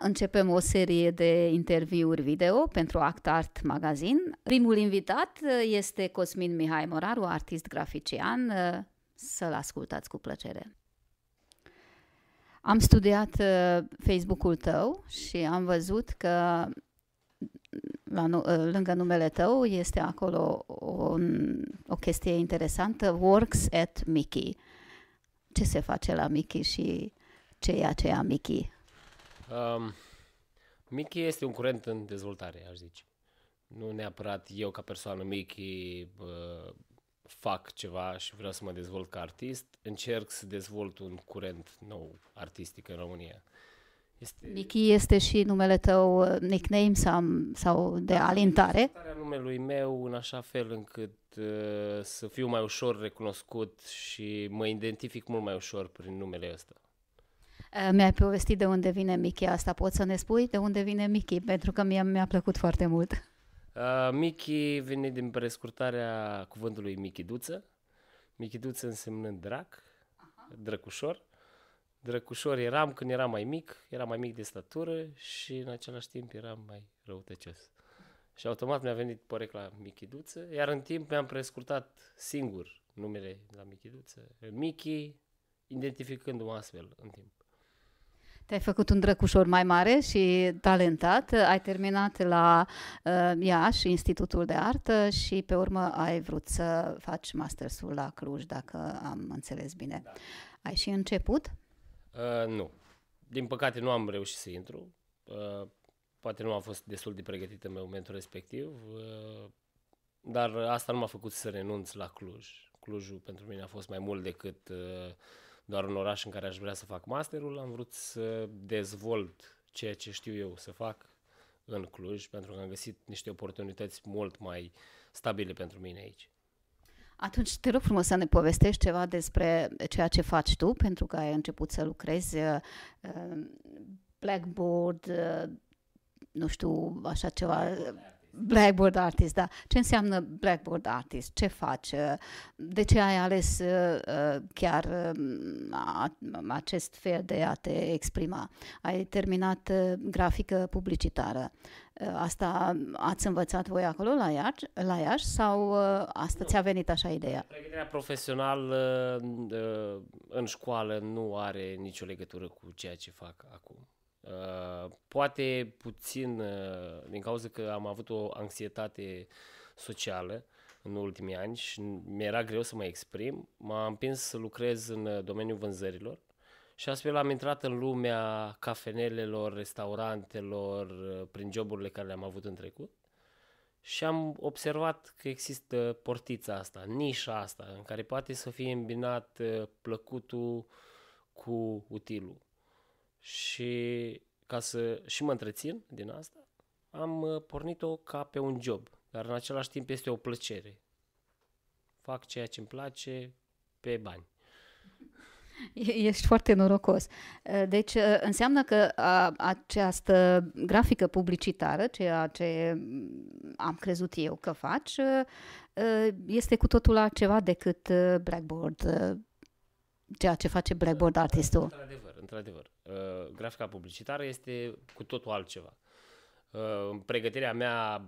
începem o serie de interviuri video pentru Act Art Magazine. Primul invitat uh, este Cosmin Mihai Moraru, artist grafician. Uh, să-l ascultați cu plăcere. Am studiat uh, Facebook-ul tău și am văzut că la, lângă numele tău este acolo o, o chestie interesantă, Works at Mickey. Ce se face la Mickey și ce e aceea Mickey? Um, Mickey este un curent în dezvoltare, aș zice. Nu neapărat eu ca persoană Mickey uh, fac ceva și vreau să mă dezvolt ca artist, încerc să dezvolt un curent nou artistic în România. Este... Mickey este și numele tău uh, nickname sau, sau de da, alintare? Alintarea numelui meu în așa fel încât uh, să fiu mai ușor recunoscut și mă identific mult mai ușor prin numele ăsta. Eh, mi-ai povestit de unde vine Mickey asta. Poți să ne spui de unde vine Mickey? Pentru că mie mi-a plăcut foarte mult. Uh, eh, Mickey vine din prescurtarea cuvântului Michiduță. Michiduță însemnând drac, Aha. drăcușor. Drăcușor eram când eram mai mic, eram mai mic de statură și în același timp eram mai răutăcios. Și automat mi-a venit porecla Michiduță, iar în timp mi-am prescurtat singur numele la Michiduță, Michi, identificându-mă astfel în timp. Te-ai făcut un drăcușor mai mare și talentat, ai terminat la uh, Iași Institutul de Artă și pe urmă ai vrut să faci mastersul la Cluj, dacă am înțeles bine. Da. Ai și început? Uh, nu. Din păcate nu am reușit să intru. Uh, poate nu am fost destul de pregătit în momentul respectiv, uh, dar asta nu m-a făcut să renunț la Cluj. Clujul pentru mine a fost mai mult decât... Uh, doar un oraș în care aș vrea să fac masterul, am vrut să dezvolt ceea ce știu eu să fac în Cluj, pentru că am găsit niște oportunități mult mai stabile pentru mine aici. Atunci te rog frumos să ne povestești ceva despre ceea ce faci tu, pentru că ai început să lucrezi uh, uh, Blackboard, uh, nu știu, așa ceva... Blackboard. Da. Blackboard artist, da. Ce înseamnă blackboard artist? Ce faci? De ce ai ales uh, uh, chiar um, acest fel de a te exprima? Ai terminat uh, grafică publicitară. Asta ați învățat voi acolo la Iași, la Iași sau asta nu. ți-a venit așa ideea? Pregătirea profesională în școală nu are nicio legătură cu ceea ce fac acum. Uh, poate puțin uh, din cauza că am avut o anxietate socială în ultimii ani și mi-era greu să mă exprim, m am împins să lucrez în uh, domeniul vânzărilor și astfel am intrat în lumea cafenelelor, restaurantelor, uh, prin joburile care le-am avut în trecut și am observat că există portița asta, nișa asta, în care poate să fie îmbinat plăcutul cu utilul și ca să și mă întrețin din asta, am uh, pornit-o ca pe un job, dar în același timp este o plăcere. Fac ceea ce îmi place pe bani. Ești foarte norocos. Uh, deci uh, înseamnă că această grafică publicitară, ceea ce mm, am crezut eu că faci, este cu totul altceva decât Blackboard, ceea ce face Blackboard artistul. Într-adevăr, într-adevăr. Uh, grafica publicitară este cu totul altceva. Uh, în pregătirea mea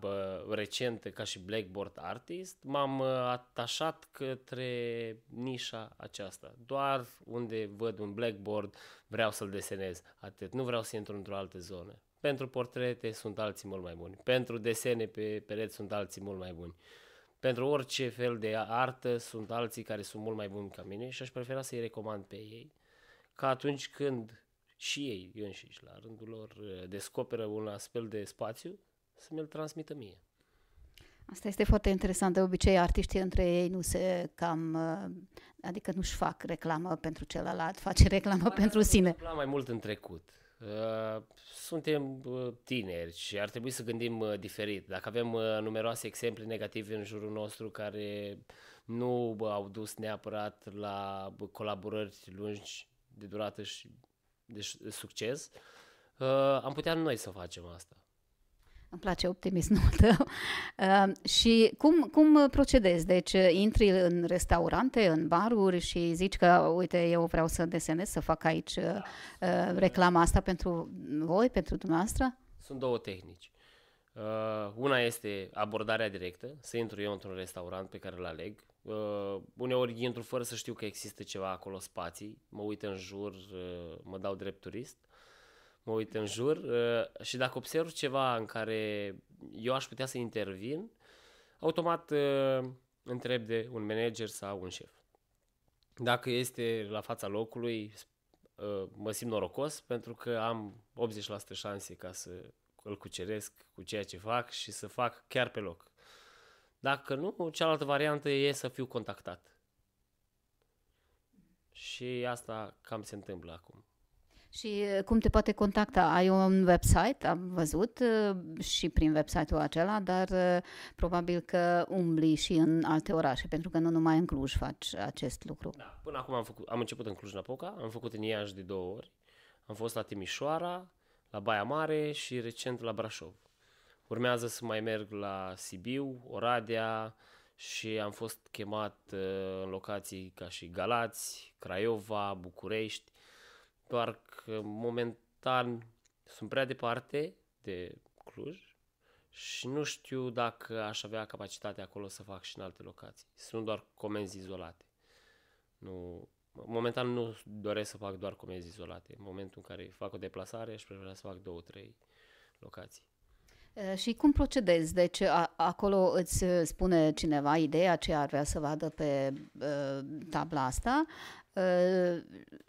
recentă ca și Blackboard Artist, m-am uh, atașat către nișa aceasta. Doar unde văd un Blackboard vreau să-l desenez, atât. Nu vreau să intru într-o altă zonă. Pentru portrete sunt alții mult mai buni, pentru desene pe pereți sunt alții mult mai buni. Pentru orice fel de artă sunt alții care sunt mult mai buni ca mine și aș prefera să-i recomand pe ei. Ca atunci când și ei înșiși, la rândul lor, uh, descoperă un astfel de spațiu, să mi-l transmită mie. Asta este foarte interesant. De obicei, artiștii între ei nu se cam... Uh, adică nu-și fac reclamă pentru celălalt, face reclamă Dar pentru sine. La mai mult în trecut. Uh, suntem tineri și ar trebui să gândim diferit. Dacă avem numeroase exemple negative în jurul nostru care nu au dus neapărat la colaborări lungi de durată și de succes, uh, am putea noi să facem asta. Îmi place optimismul tău. Uh, și cum, cum procedezi? Deci uh, intri în restaurante, în baruri și zici că, uite, eu vreau să desenez, să fac aici uh, da. uh, reclama asta pentru voi, pentru dumneavoastră? Sunt două tehnici. Uh, una este abordarea directă, să intru eu într-un restaurant pe care îl aleg, Uh, uneori intru fără să știu că există ceva acolo spații, mă uit în jur, uh, mă dau drept turist, mă uit în jur uh, și dacă observ ceva în care eu aș putea să intervin, automat uh, întreb de un manager sau un șef. Dacă este la fața locului, uh, mă simt norocos pentru că am 80% șanse ca să îl cuceresc cu ceea ce fac și să fac chiar pe loc. Dacă nu, cealaltă variantă e să fiu contactat. Și asta cam se întâmplă acum. Și uh, cum te poate contacta? Ai un website, am văzut uh, și prin website-ul acela, dar uh, probabil că umbli și în alte orașe, pentru că nu numai în Cluj faci acest lucru. Da, până acum am, făcut, am început în Cluj-Napoca, am făcut în Iași de două ori, am fost la Timișoara, la Baia Mare și recent la Brașov. Urmează să mai merg la Sibiu, Oradea și am fost chemat uh, în locații ca și Galați, Craiova, București, doar că uh, momentan sunt prea departe de Cluj și nu știu dacă aș avea capacitatea acolo să fac și în alte locații. Sunt doar comenzi izolate. Nu, momentan nu doresc să fac doar comenzi izolate. În momentul în care fac o deplasare, aș prefera să fac două, trei locații. Și cum procedezi? Deci a, acolo îți spune cineva ideea ce ar vrea să vadă pe uh, tabla asta, uh,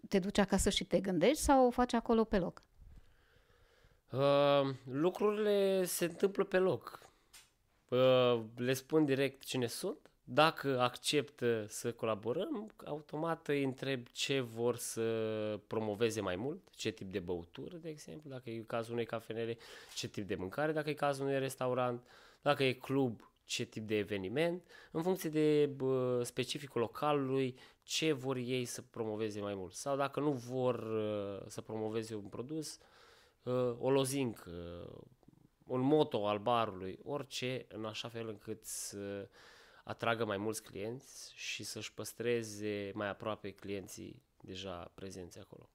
te duci acasă și te gândești sau o faci acolo pe loc? Uh, lucrurile se întâmplă pe loc. Uh, le spun direct cine sunt, dacă acceptă să colaborăm, automat îi întreb ce vor să promoveze mai mult, ce tip de băutură, de exemplu, dacă e cazul unei cafenele, ce tip de mâncare, dacă e cazul unui restaurant, dacă e club, ce tip de eveniment, în funcție de specificul localului, ce vor ei să promoveze mai mult. Sau dacă nu vor ă, să promoveze un produs, ă, o lozincă, un moto al barului, orice, în așa fel încât să atragă mai mulți clienți și să-și păstreze mai aproape clienții deja prezenți acolo.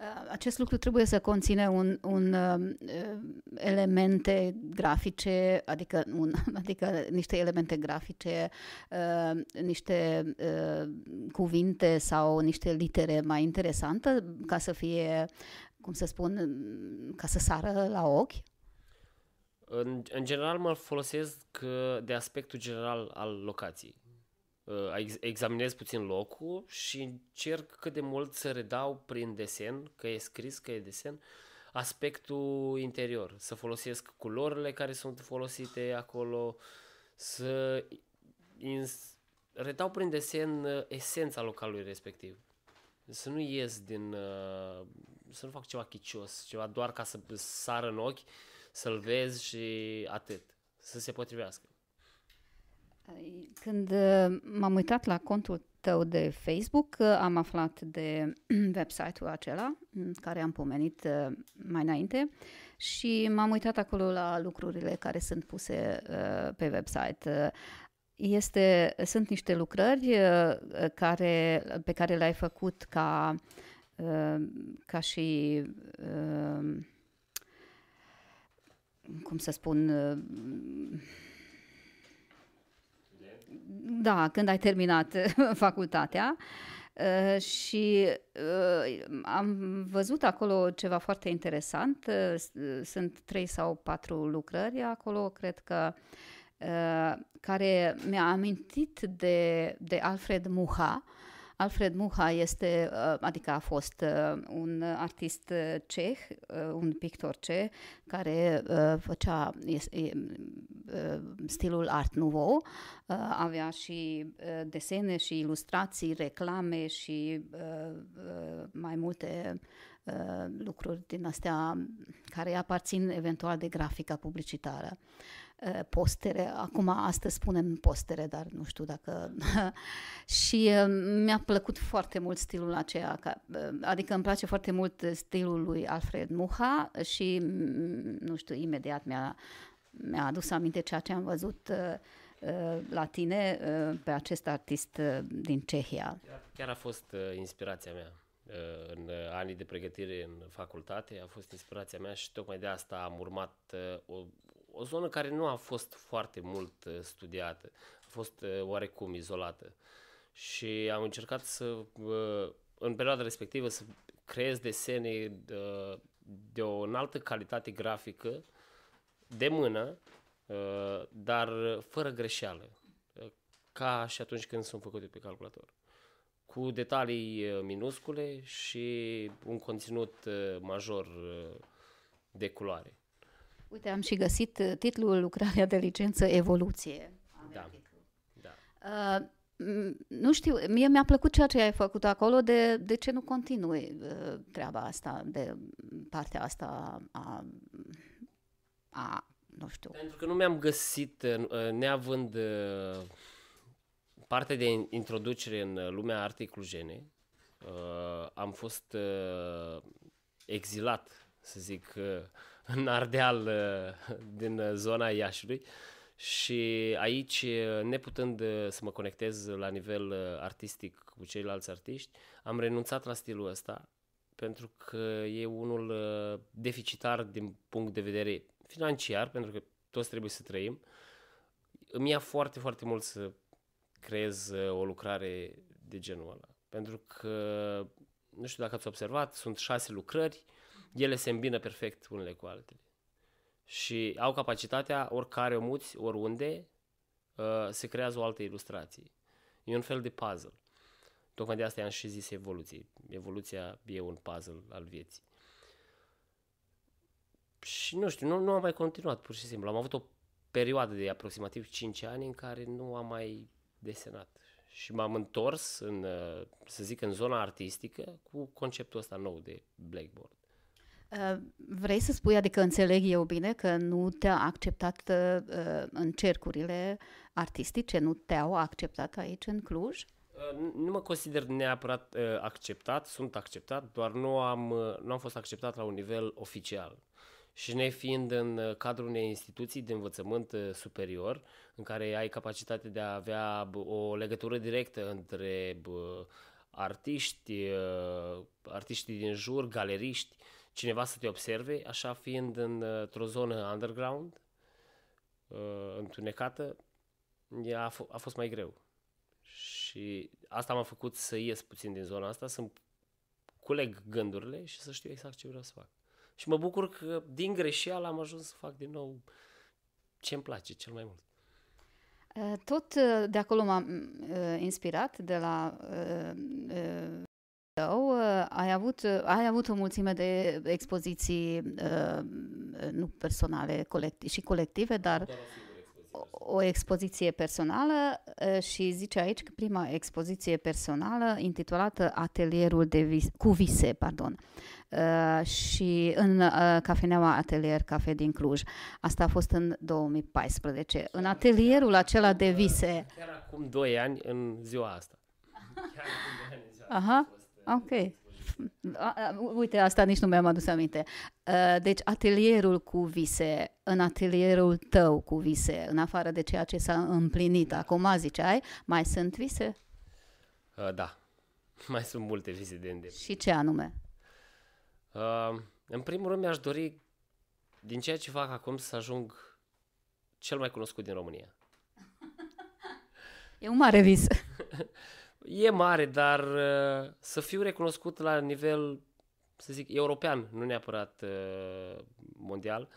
Uh, acest lucru trebuie să conține un, un uh, uh, elemente grafice, adică, un, adică niște elemente grafice, uh, niște uh, cuvinte sau niște litere mai interesante ca să fie, cum să spun, ca să sară la ochi. În, în general mă folosesc uh, de aspectul general al locației. Uh, examinez puțin locul și încerc cât de mult să redau prin desen, că e scris, că e desen, aspectul interior. Să folosesc culorile care sunt folosite acolo, să ins- redau prin desen uh, esența localului respectiv. Să nu ies din... să nu fac ceva chicios, ceva doar ca să sară în ochi, să-l vezi și atât, să se potrivească. Când uh, m-am uitat la contul tău de Facebook, uh, am aflat de website-ul acela, mm, care am pomenit uh, mai înainte, și m-am uitat acolo la lucrurile care sunt puse pe website. Este, sunt niște lucrări care, pe care le-ai făcut ca, ca și cum să spun, uh, da, când ai terminat uh, facultatea uh, și am văzut acolo ceva foarte interesant. Sunt trei sau patru lucrări acolo, cred că care mi-a amintit de, de Alfred Muha, Alfred Muha este, uh, adică a fost uh, un artist uh, ceh, un pictor ceh, care făcea stilul Art Nouveau, avea și desene și ilustrații, reclame și mai multe Uh, lucruri din astea care aparțin eventual de grafica publicitară. Uh, postere, acum astăzi spunem postere, dar nu știu dacă... și uh, mi-a plăcut foarte mult stilul aceea, adică îmi place foarte mult stilul lui Alfred Muha și, mm, nu știu, imediat mi-a, mi-a adus aminte ceea ce am văzut la tine pe acest artist din Cehia. Chiar a fost inspirația mea. Uh, în anii de pregătire în facultate, a fost inspirația mea și tocmai de asta am urmat uh, o, o zonă care nu a fost foarte mult uh, studiată, a fost oarecum izolată. Și am încercat să, în perioada respectivă, să creez desene de, de o înaltă calitate grafică, de mână, dar fără greșeală, ca și atunci când sunt făcute pe calculator cu detalii uh, minuscule și un conținut uh, major uh, de culoare. Uite, am și găsit titlul Lucrarea de licență Evoluție. Da. da. Uh, nu știu, mie mi-a plăcut ceea ce ai făcut acolo, de, de ce nu continui uh, treaba asta, de partea asta a, a nu știu. Pentru că nu mi-am găsit, neavând parte de introducere în lumea artei clujene, uh, am fost uh, exilat, să zic, uh, în Ardeal uh, din zona Iașului. și aici, uh, neputând uh, să mă conectez la nivel uh, artistic cu ceilalți artiști, am renunțat la stilul ăsta pentru că e unul deficitar din punct de vedere financiar, pentru că toți trebuie să trăim. Îmi ia foarte, foarte mult să creez uh, o lucrare de genul ăla. Pentru că, nu știu dacă ați observat, sunt șase lucrări, ele se îmbină perfect unele cu altele. Și au capacitatea, oricare o muți, oriunde, uh, se creează o altă ilustrație. E un fel de puzzle. Tocmai de asta i-am și zis evoluție. Evoluția e un puzzle al vieții. Și nu știu, nu, nu am mai continuat, pur și simplu. Am avut o perioadă de aproximativ 5 ani în care nu am mai desenat. Și m-am întors în, uh, să zic, în zona artistică cu conceptul ăsta nou de blackboard. Uh, vrei să spui, adică înțeleg eu bine, că nu te-a acceptat uh, în cercurile artistice, nu te-au acceptat aici în Cluj? Nu mă consider neapărat acceptat, sunt acceptat, doar nu am, nu am fost acceptat la un nivel oficial. Și ne fiind în uh, cadrul unei instituții de învățământ uh, superior, în care ai capacitatea de a avea o legătură directă între artiști, uh, artiștii din jur, galeriști, cineva să te observe, așa fiind într-o zonă underground, întunecată, a, f- a fost mai greu. Și asta m-a făcut să ies puțin din zona asta, să-mi culeg gândurile și să știu exact ce vreau să fac. Și mă bucur că din greșeală am ajuns să fac din nou ce îmi place cel mai mult. Uh, tot uh, de acolo m-am uh, inspirat, de la tău, ai avut, ai avut o mulțime de expoziții, nu personale colecti- și colective, dar o, o expoziție personală și zice aici că prima expoziție personală intitulată Atelierul de vis- cu vise, pardon. Uh, Uh, și în uh, cafeneaua Atelier Cafe din Cluj. Asta a fost în 2014, în atelierul acela de vise. Chiar acum 2 ani în ziua asta. Chiar acum 2 ani în ziua Aha, uh, ok. Uite, asta nici nu mi-am adus aminte. Deci, atelierul cu vise, în atelierul tău cu vise, în afară de ceea ce s-a împlinit acum, ziceai, mai sunt vise? Da, mai sunt multe vise de îndeplinit. Și ce anume? în primul rând mi-aș dori din ceea ce fac acum să ajung cel mai cunoscut din România. E un mare vis. e mare, dar uh, să fiu recunoscut la nivel, să zic, european, nu neapărat uh, mondial,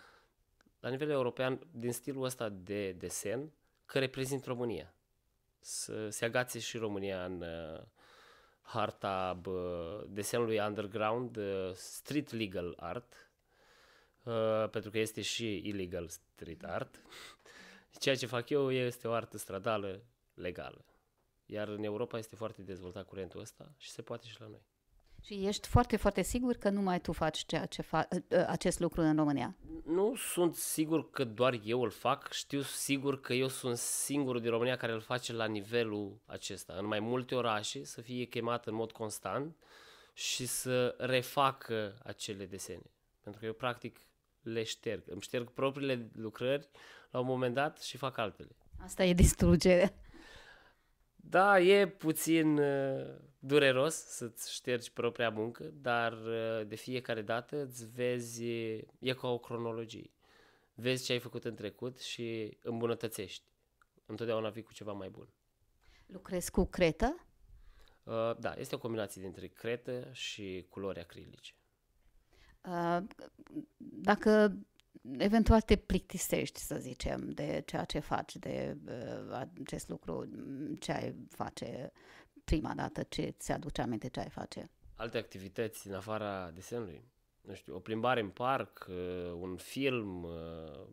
la nivel european, din stilul ăsta de desen, că reprezint România. Să se agațe și România în, uh, harta desenului underground, uh, street legal art, uh, pentru că este și illegal street art. Ceea ce fac eu este o artă stradală legală. Iar în Europa este foarte dezvoltat curentul ăsta și se poate și la noi. Și ești foarte, foarte sigur că numai tu faci ceea ce fa- ă, ă, acest lucru în România? Nu sunt sigur că doar eu îl fac, știu sigur că eu sunt singurul din România care îl face la nivelul acesta. În mai multe orașe să fie chemat în mod constant și să refacă acele desene. Pentru că eu practic le șterg. Îmi șterg propriile lucrări la un moment dat și fac altele. Asta e distrugerea. Da, e puțin uh, dureros să-ți ștergi propria muncă, dar uh, de fiecare dată îți vezi, e ca o cronologie. Vezi ce ai făcut în trecut și îmbunătățești. Întotdeauna vii cu ceva mai bun. Lucrezi cu cretă? Uh, da, este o combinație dintre cretă și culori acrilice. Uh, dacă eventual te plictisești, să zicem, de ceea ce faci, de uh, acest lucru, ce ai face prima dată, ce ți aduce aminte ce ai face. Alte activități în afara desenului? Nu știu, o plimbare în parc, uh, un film, uh,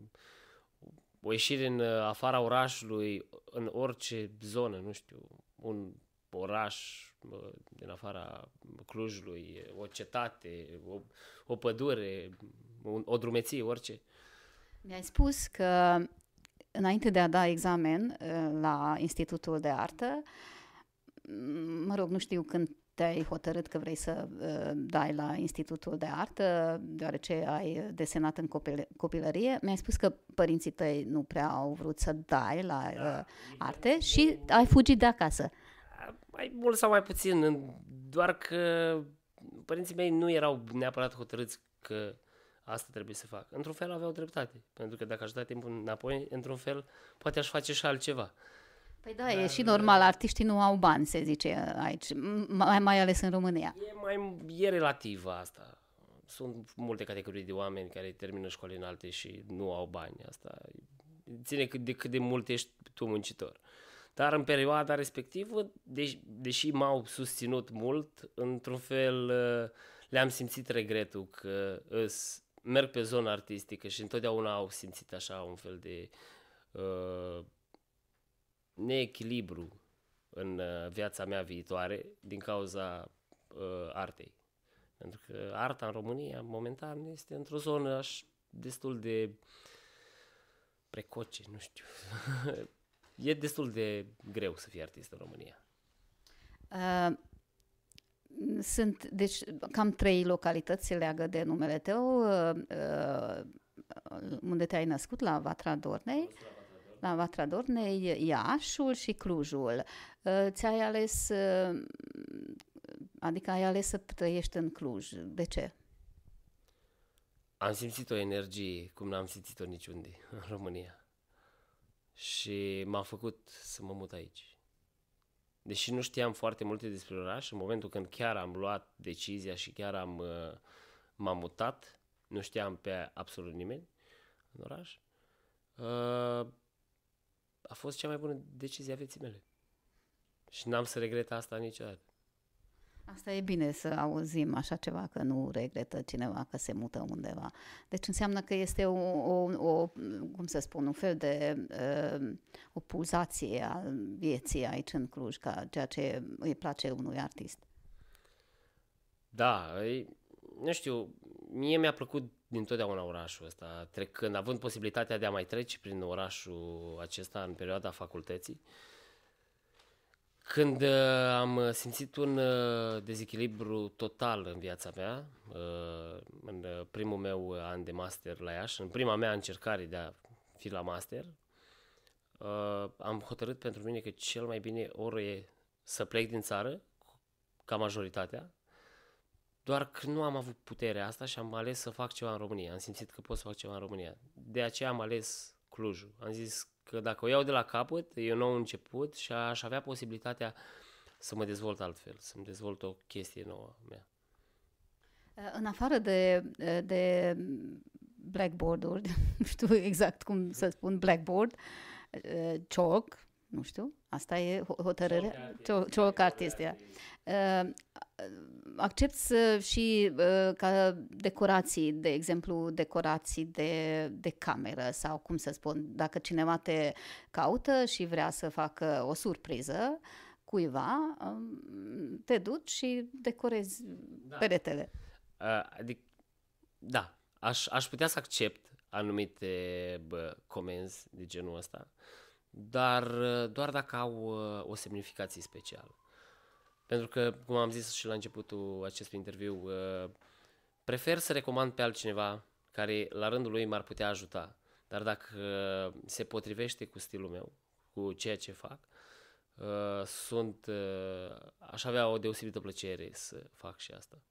o ieșire în afara orașului, în orice zonă, nu știu, un oraș uh, din afara Clujului, o cetate, o, o pădure, o drumeție, orice. Mi-ai spus că înainte de a da examen uh, la Institutul de Artă, mă rog, nu știu când te-ai hotărât că vrei să uh, dai la Institutul de Artă, deoarece ai desenat în copil- copilărie, mi-ai spus că părinții tăi nu prea au vrut să dai la uh, da, arte și ai fugit de acasă. Mai mult sau mai puțin, doar că părinții mei nu erau neapărat hotărâți că Asta trebuie să fac. Într-un fel aveau dreptate, pentru că dacă aș da timpul înapoi, într-un fel, poate aș face și altceva. Păi da, Dar, e și uh, normal, artiștii nu au bani, se zice aici, mai, mai ales în România. E, mai, e relativă asta. Sunt multe categorii de oameni care termină școli înalte și nu au bani. Asta ține cât de, cât de mult ești tu muncitor. Dar în perioada respectivă, de, deci, deși m-au susținut mult, într-un fel uh, le-am simțit regretul că îs merg pe zona artistică și întotdeauna au simțit așa un fel de uh, neechilibru în uh, viața mea viitoare din cauza uh, artei. Pentru că arta în România, momentan, este într-o zonă aș, destul de precoce, nu știu. e destul de greu să fii artist în România. Uh sunt, deci, cam trei localități se leagă de numele tău, uh, uh, unde te-ai născut, la Vatra Dornei, la Vatra Dornei, Iașul și Clujul. Uh, ți-ai ales, adică ai ales să trăiești în Cluj. De ce? Am simțit o energie cum n-am simțit-o niciunde în România. Și m-a făcut să mă mut aici deși nu știam foarte multe despre oraș, în momentul când chiar am luat decizia și chiar am, uh, m-am mutat, nu știam pe absolut nimeni în oraș, uh, a fost cea mai bună decizie a vieții mele. Și n-am să regret asta niciodată. Asta e bine să auzim așa ceva, că nu regretă cineva că se mută undeva. Deci înseamnă că este o, o, o cum să spun, un fel de uh, o pulsație a vieții aici în Cluj, ca ceea ce îi place unui artist. Da, nu știu, mie mi-a plăcut dintotdeauna orașul ăsta, trecând, având posibilitatea de a mai trece prin orașul acesta în perioada facultății, uh, când uh, am uh, simțit un uh, dezechilibru total în viața mea, în primul meu an de master la Iași, în prima mea încercare de a fi la master, am hotărât pentru mine că cel mai bine ori e să plec din țară, ca majoritatea, doar că nu am avut puterea asta și am ales să fac ceva în România. Am simțit că pot să fac ceva în România. De aceea am ales Clujul. Am zis Că dacă o iau de la capăt, e un nou început și aș avea posibilitatea să mă dezvolt altfel, să-mi dezvolt o chestie nouă mea. În afară de, de blackboard-uri, nu știu exact cum să spun blackboard, chalk. Nu știu, asta e hotărârea. carte este ea. Uh, accept și uh, ca decorații, de exemplu, decorații de, de cameră sau cum să spun, dacă cineva te caută și vrea să facă o surpriză, cuiva, um, te duci și decorezi da. peretele. Adică, da, aș, aș putea să accept anumite bă, comenzi de genul ăsta. Uh, dar uh, doar dacă au uh, o semnificație specială. Pentru că, cum am zis și la începutul acestui interviu, uh, prefer să recomand pe altcineva care la rândul lui m-ar putea ajuta. Dar dacă se potrivește cu stilul meu, cu ceea ce fac, sunt, aș avea o deosebită plăcere să fac și asta.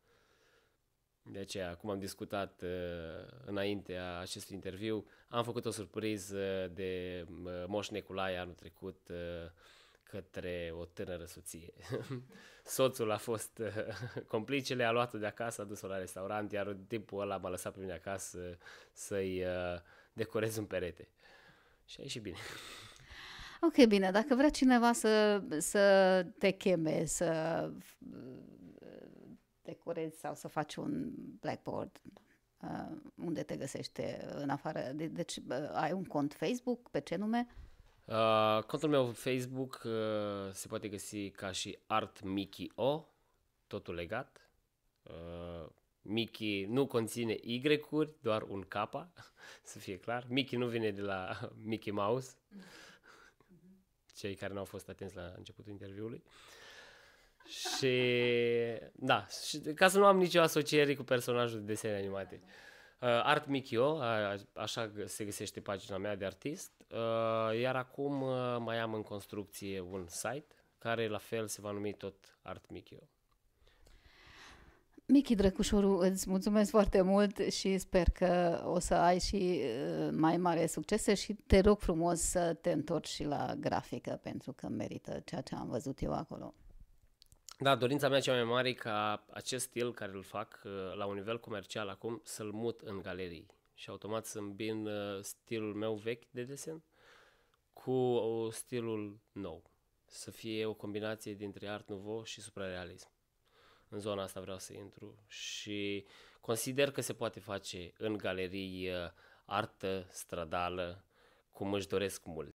De aceea, cum am discutat uh, înainte a acestui interviu, am făcut o surpriză de uh, Moș Neculai anul trecut uh, către o tânără soție. Soțul a fost uh, complicele, a luat-o de acasă, a dus-o la restaurant, iar în timpul ăla m-a lăsat pe mine acasă să-i uh, decorez un perete. Și a ieșit bine. Ok, bine, dacă vrea cineva să, să te cheme, să decorezi sau să faci un blackboard uh, unde te găsește în afară. De, deci uh, ai un cont Facebook, pe ce nume? Uh, contul meu Facebook uh, se poate găsi ca și Art Mickey O, totul legat. Uh, Mickey nu conține Y-uri, doar un K, să fie clar. Mickey nu vine de la Mickey Mouse, mm-hmm. cei care nu au fost atenți la începutul interviului. Uh, și da, și, ca să nu am nicio asociere cu personajul de desene animate. Uh, Art Michio, a, așa se găsește pagina mea de artist, uh, iar acum uh, mai am în construcție un site care la fel se va numi tot Art Michio. Michi Drăcușoru, îți mulțumesc foarte mult și sper că o să ai și uh, mai mare succese și te rog frumos să te întorci și la grafică pentru că merită ceea ce am văzut eu acolo. Da, dorința mea cea mai mare e ca acest stil care îl fac uh, la un nivel comercial acum să-l mut în galerii și automat să îmbin uh, stilul meu vechi de desen cu uh, stilul nou. Să fie o combinație dintre art nouveau și suprarealism. În zona asta vreau să intru și consider că se poate face în galerii artă stradală cum își doresc mult.